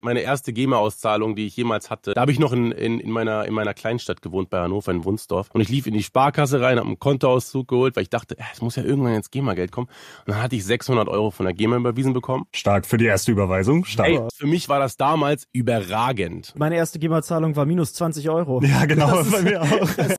meine erste GEMA-Auszahlung, die ich jemals hatte. Da habe ich noch in, in, in, meiner, in meiner Kleinstadt gewohnt, bei Hannover in Wunsdorf. Und ich lief in die Sparkasse rein, habe einen Kontoauszug geholt, weil ich dachte, ah, es muss ja irgendwann ins GEMA-Geld kommen. Und dann hatte ich 600 Euro von der GEMA überwiesen bekommen. Stark für die erste Überweisung. Stark. Ey, für mich war das damals überragend. Meine erste GEMA-Zahlung war minus 20 Euro. Ja, genau, das bei mir auch.